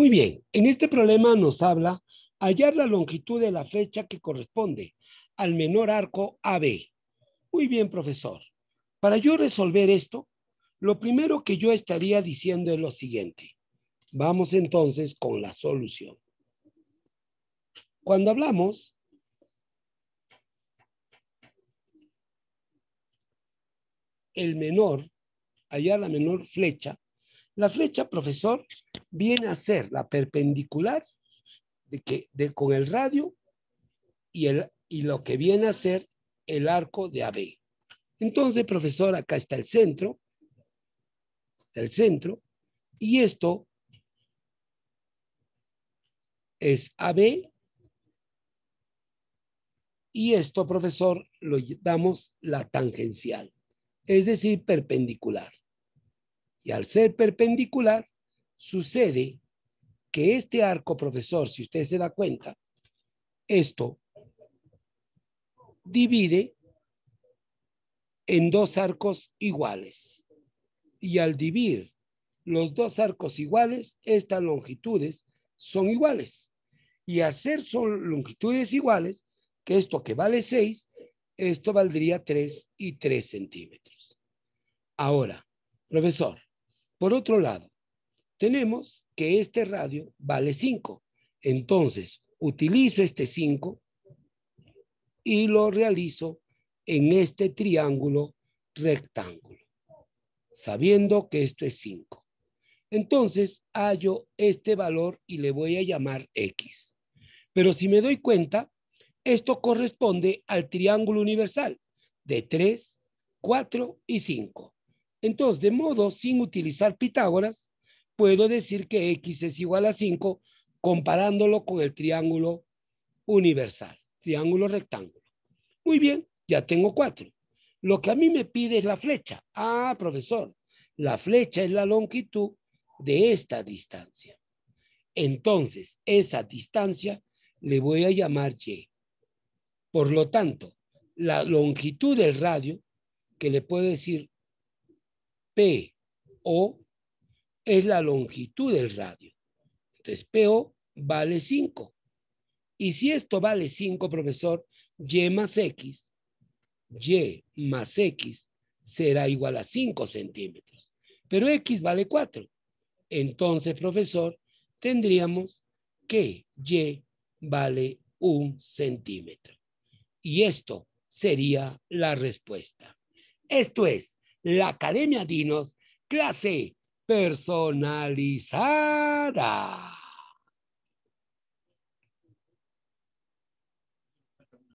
Muy bien, en este problema nos habla hallar la longitud de la flecha que corresponde al menor arco AB. Muy bien, profesor. Para yo resolver esto, lo primero que yo estaría diciendo es lo siguiente. Vamos entonces con la solución. Cuando hablamos el menor, hallar la menor flecha, la flecha, profesor, viene a ser la perpendicular de que, de, con el radio y, el, y lo que viene a ser el arco de AB. Entonces, profesor, acá está el centro, el centro, y esto es AB, y esto, profesor, lo damos la tangencial, es decir, perpendicular. Y al ser perpendicular, sucede que este arco, profesor, si usted se da cuenta, esto divide en dos arcos iguales. Y al dividir los dos arcos iguales, estas longitudes son iguales. Y al ser son longitudes iguales, que esto que vale 6, esto valdría 3 y 3 centímetros. Ahora, profesor, por otro lado, tenemos que este radio vale 5. Entonces, utilizo este 5 y lo realizo en este triángulo rectángulo, sabiendo que esto es 5. Entonces, hallo este valor y le voy a llamar X. Pero si me doy cuenta, esto corresponde al triángulo universal de 3, 4 y 5. Entonces, de modo, sin utilizar Pitágoras, puedo decir que x es igual a 5 comparándolo con el triángulo universal, triángulo rectángulo. Muy bien, ya tengo 4. Lo que a mí me pide es la flecha. Ah, profesor, la flecha es la longitud de esta distancia. Entonces, esa distancia le voy a llamar y. Por lo tanto, la longitud del radio, que le puedo decir PO es la longitud del radio. Entonces, PO vale 5. Y si esto vale 5, profesor, Y más X, Y más X será igual a 5 centímetros. Pero X vale 4. Entonces, profesor, tendríamos que Y vale un centímetro. Y esto sería la respuesta. Esto es la Academia Dinos, clase personalizada.